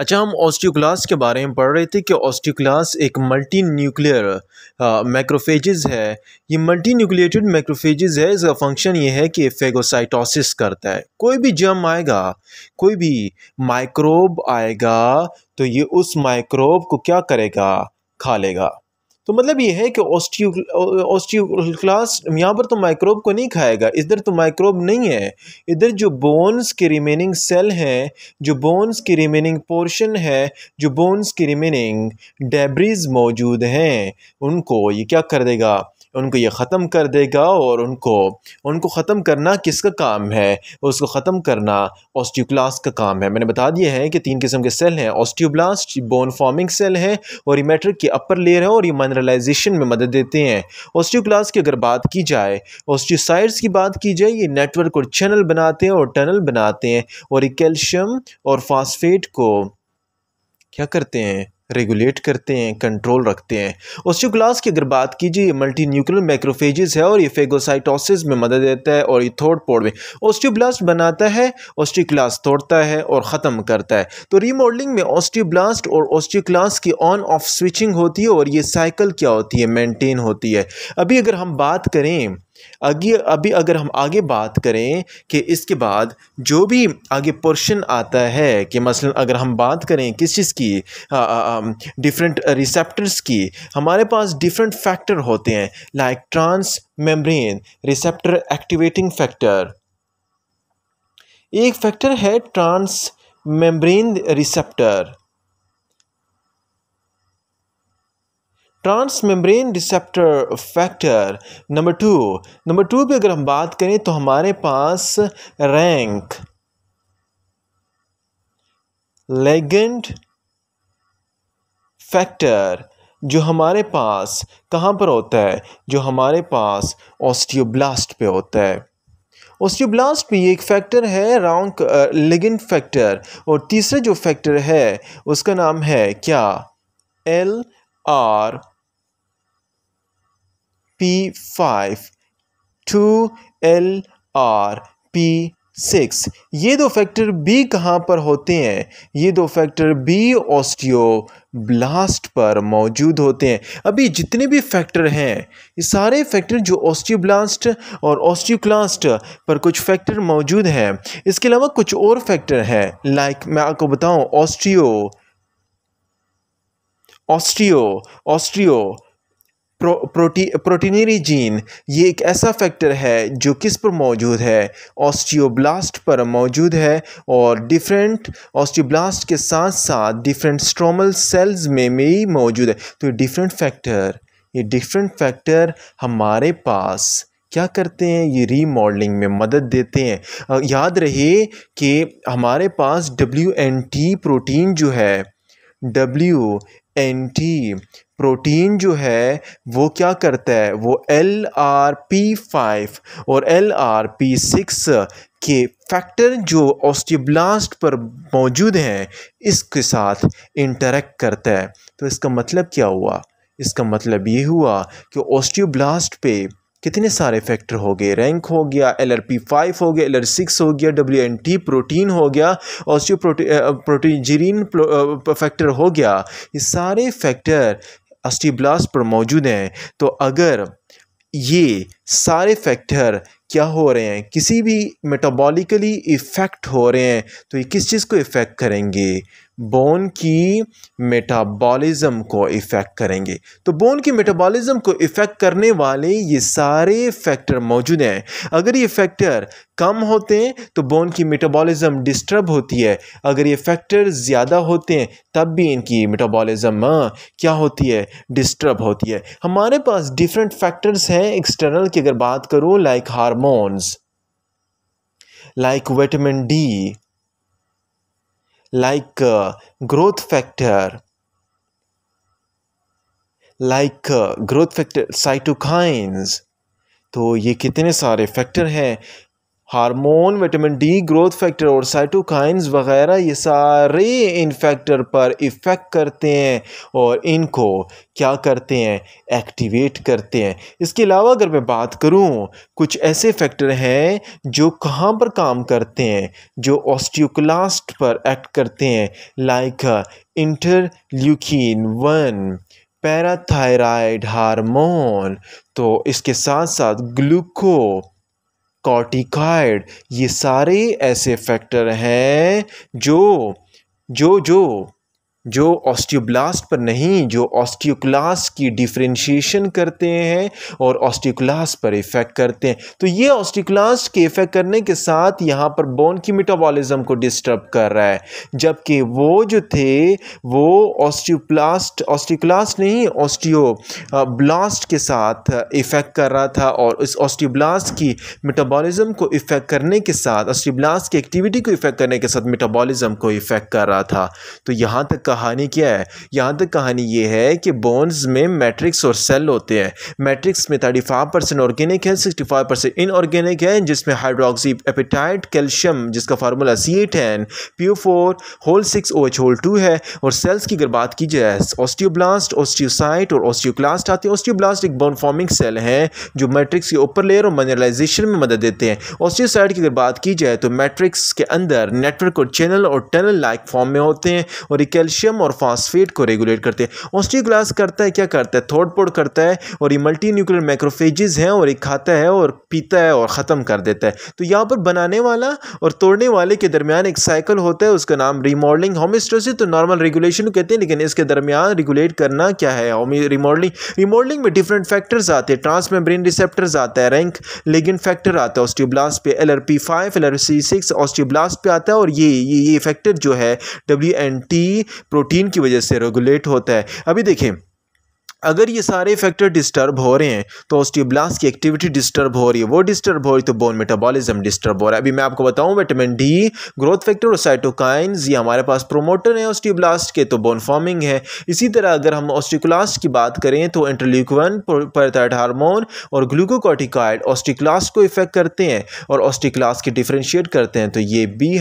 अच्छा हम ऑस्टियोक्लास के बारे में पढ़ रहे थे कि ऑस्टियोक्लास एक मल्टी न्यूक्लियर मैक्रोफेजेस है ये मल्टी न्यूक्लिएटेड मैक्रोफेजेस है इसका फंक्शन ये है कि फेगोसाइटोसिस करता है कोई भी जर्म आएगा कोई भी माइक्रोब आएगा तो ये उस माइक्रोब को क्या करेगा खा लेगा तो मतलब ये है कि ऑस्टियो ऑस्टियोक्लास यहाँ पर तो माइक्रोब को नहीं खाएगा इधर तो माइक्रोब नहीं है इधर जो बोन्स के रिमेनिंग सेल हैं जो बोन्स की रिमेनिंग पोर्शन है जो बोन्स की रिमेनिंग डेब्रीज मौजूद हैं उनको ये क्या कर देगा उनको ये ख़त्म कर देगा और उनको उनको ख़त्म करना किसका काम है उसको ख़त्म करना ऑस्टियोक्लास्ट का काम है मैंने बता दिया है कि तीन किस्म के सेल हैं ऑस्टियोब्लास्ट बोन फॉर्मिंग सेल हैं और ये मेट्रिक की अपर लेयर है और ये मनरलाइजेशन में मदद देते हैं ऑस्टियोक्लास्ट की अगर बात की जाए ऑस्टियोसाइड्स की बात की जाए ये नेटवर्क और चैनल बनाते हैं और टनल बनाते हैं और ये कैल्शियम और फॉस्फेट को क्या करते हैं रेगुलेट करते हैं कंट्रोल रखते हैं ओस्टियोक्लास की अगर बात कीजिए ये मल्टी न्यूक्लियर माइक्रोफेजेस है और ये फेगोसाइटोसिस में मदद देता है और ये थोड़ पोड़ में ओस्टियोब्लास्ट बनाता है ओस्टियोक्लास तोड़ता है और ख़त्म करता है तो रीमॉडलिंग में ओस्टियोब्लास्ट और ओस्टियोक्लास की ऑन ऑफ स्विचिंग होती है और ये साइकिल क्या होती है मेनटेन होती है अभी अगर हम बात करें अगे अभी अगर हम आगे बात करें कि इसके बाद जो भी आगे पोर्शन आता है कि मसलन अगर हम बात करें किस चीज़ की डिफरेंट रिसेप्टर्स की हमारे पास डिफरेंट फैक्टर होते हैं like trans membrane receptor activating factor एक फैक्टर है trans membrane receptor transmembrane receptor factor number two number two पे अगर हम बात करें तो हमारे पास रैंक लेगेंड फैक्टर जो हमारे पास कहाँ पर होता है जो हमारे पास ऑस्टियोब्लास्ट पे होता है ऑस्टियोब्लास्ट में ये एक फैक्टर है रॉन्क लेगेंड फैक्टर और तीसरा जो फैक्टर है उसका नाम है क्या L R P5 P P6 ये दो फैक्टर बी कहाँ पर होते हैं ये दो फैक्टर बी ऑस्टियो ब्लास्ट पर मौजूद होते हैं अभी जितने भी फैक्टर हैं ये सारे फैक्टर जो ऑस्टियोब्लास्ट और ऑस्टियोक्लास्ट पर कुछ फैक्टर मौजूद हैं इसके अलावा कुछ और फैक्टर हैं लाइक मैं आपको बताऊं ऑस्ट्रियो ऑस्ट्रियो ऑस्टियो प्रो, प्रोटी प्रोटीनरी जीन ये एक ऐसा फैक्टर है जो किस पर मौजूद है ऑस्टियोब्लास्ट पर मौजूद है और डिफरेंट ऑस्टियोब्लास्ट के साथ साथ डिफरेंट स्ट्रोमल सेल्स में भी मौजूद है तो ये डिफरेंट फैक्टर ये डिफरेंट फैक्टर हमारे पास क्या करते हैं ये रीमॉडलिंग में मदद देते हैं याद रहे कि हमारे पास डब्ल्यू एन टी प्रोटीन जो है डब्ल्यू एन टी प्रोटीन जो है वो क्या करता है वो एल आर पी फाइव और एल आर पी सिक्स के फैक्टर जो ऑस्टियोब्लास्ट पर मौजूद हैं इसके साथ इंटरेक्ट करता है तो इसका मतलब क्या हुआ इसका मतलब ये हुआ कि ऑस्टिब्लास्ट पे कितने सारे फैक्टर हो गए रैंक हो गया एल आर पी फाइव हो गया एल आर सिक्स हो गया डब्ल्यू एन टी प्रोटीन हो गया ऑस्टियो प्रोटीन जीरीन फैक्टर हो गया ये सारे फैक्टर अस्टिब्लास्ट पर मौजूद हैं तो अगर ये सारे फैक्टर क्या हो रहे हैं किसी भी मेटाबॉलिकली इफ़ेक्ट हो रहे हैं तो ये किस चीज़ को इफ़ेक्ट करेंगे बोन की मेटाबॉलिज़्म को इफ़ेक्ट करेंगे तो बोन की मेटाबॉलिज़्म को इफ़ेक्ट करने वाले ये सारे फैक्टर मौजूद हैं अगर ये फैक्टर कम होते हैं तो बोन की मेटाबॉलिज़्म डिस्टर्ब होती है अगर ये फैक्टर ज़्यादा होते हैं तब भी इनकी मेटाबॉलिज़्म हाँ, क्या होती है डिस्टर्ब होती है हमारे पास डिफरेंट फैक्टर्स हैं एक्सटर्नल की अगर बात करूँ like hormones like vitamin D like uh, growth factor like uh, growth factor cytokines तो ये कितने सारे फैक्टर हैं hormone vitamin D growth factor और साइटोकाइंस वगैरह ये सारे इन फैक्टर पर इफ़ेक्ट करते हैं और इनको क्या करते हैं एक्टिवेट करते हैं इसके अलावा अगर मैं बात करूं कुछ ऐसे फैक्टर हैं जो कहाँ पर काम करते हैं जो ऑस्टियोक्लास्ट पर एक्ट करते हैं like interleukin one parathyroid hormone तो इसके साथ साथ ग्लूको कॉर्टिकॉयड ये सारे ऐसे फैक्टर हैं जो जो जो जो ऑस्टियोब्लास्ट पर नहीं जो ऑस्टियोक्लास की डिफ्रेंशिएशन करते हैं और ऑस्टियोक्लास पर इफ़ेक्ट करते हैं तो ये ऑस्टियोक्लास के इफ़ेक्ट करने के साथ यहाँ पर बोन की मेटाबॉलिज्म को डिस्टर्ब कर रहा है जबकि वो जो थे वो ऑस्टियोप्लास्ट ऑस्टियोक्लास्ट नहीं ऑस्टियो ब्लास्ट के साथ इफ़ेक्ट कर रहा था और इस ऑस्टियोब्लास्ट की मेटाबॉलिज्म को इफ़ेक्ट करने के साथ ऑस्टियोब्लास्ट की एक्टिविटी को इफ़ेक्ट करने के साथ मेटाबॉलिज्म को इफ़ेक्ट कर रहा था तो यहाँ तक कहानी क्या है यहाँ तक कहानी ये है कि बोन्स में मैट्रिक्स और सेल होते हैं मैट्रिक्स में थर्टी फाइव परसेंट ऑर्गेनिक है सिक्सटी फाइव परसेंट इनऑर्गेनिक है जिसमें हाइड्रोक्सी एपिटाइट कैल्शियम जिसका formula C A ten P four whole six O H whole two है और सेल्स की अगर बात की जाए ऑस्टियोब्लास्ट ऑस्टियोसाइट और ऑस्टियोक्लास्ट आते हैं ऑस्टियोब्लास्ट एक बोन फॉर्मिंग सेल हैं जो मैट्रिक्स के ऊपर लेयर और मनरलाइजेशन में मदद देते हैं ऑस्टियोसाइट की अगर बात की जाए तो मैट्रिक्स के अंदर नेटवर्क और चैनल और टनल लाइक फॉर्म में होते हैं और ये कैल्शियम पोटेशियम और फॉस्फेट को रेगुलेट करते हैं ऑस्टियोग्लास करता है क्या करता है थोड़ पोड़ करता है और ये मल्टी न्यूक्लियर मैक्रोफेजेस हैं और ये खाता है और पीता है और ख़त्म कर देता है तो यहाँ पर बनाने वाला और तोड़ने वाले के दरमियान एक साइकिल होता है उसका नाम रिमॉडलिंग होमिस्टोसिस तो नॉर्मल रेगुलेशन कहते हैं लेकिन इसके दरमियान रेगुलेट करना क्या है रिमॉडलिंग रिमॉडलिंग में डिफरेंट फैक्टर्स आते हैं ट्रांसमेम्ब्रेन रिसेप्टर्स आता है रैंक लेकिन फैक्टर आता है ऑस्टियोब्लास पे L R P five L R C six osteoblast पे आता है और ये ये ये फैक्टर जो है डब्ल्यू एन टी प्रोटीन की वजह से रेगुलेट होता है अभी देखें अगर ये सारे फैक्टर डिस्टर्ब हो रहे हैं तो ऑस्टियोब्लास्ट की एक्टिविटी डिस्टर्ब हो रही है वो डिस्टर्ब हो रही है तो बोन मेटाबॉलिज्म डिस्टर्ब हो रहा है अभी मैं आपको बताऊं विटामिन डी ग्रोथ फैक्टर और साइटोकाइंस ये हमारे पास प्रोमोटर हैं ऑस्टियोब्लास्ट के तो बोन फॉर्मिंग है इसी तरह अगर हम ऑस्टिकोलास्ट की बात करें तो इंटरल्यूकवन पैथाइड हारमोन और ग्लूकोकॉटिकाइड ऑस्टिक्लास्ट को इफेक्ट करते हैं और ऑस्टिकलास्ट के डिफ्रेंशिएट करते हैं तो ये भी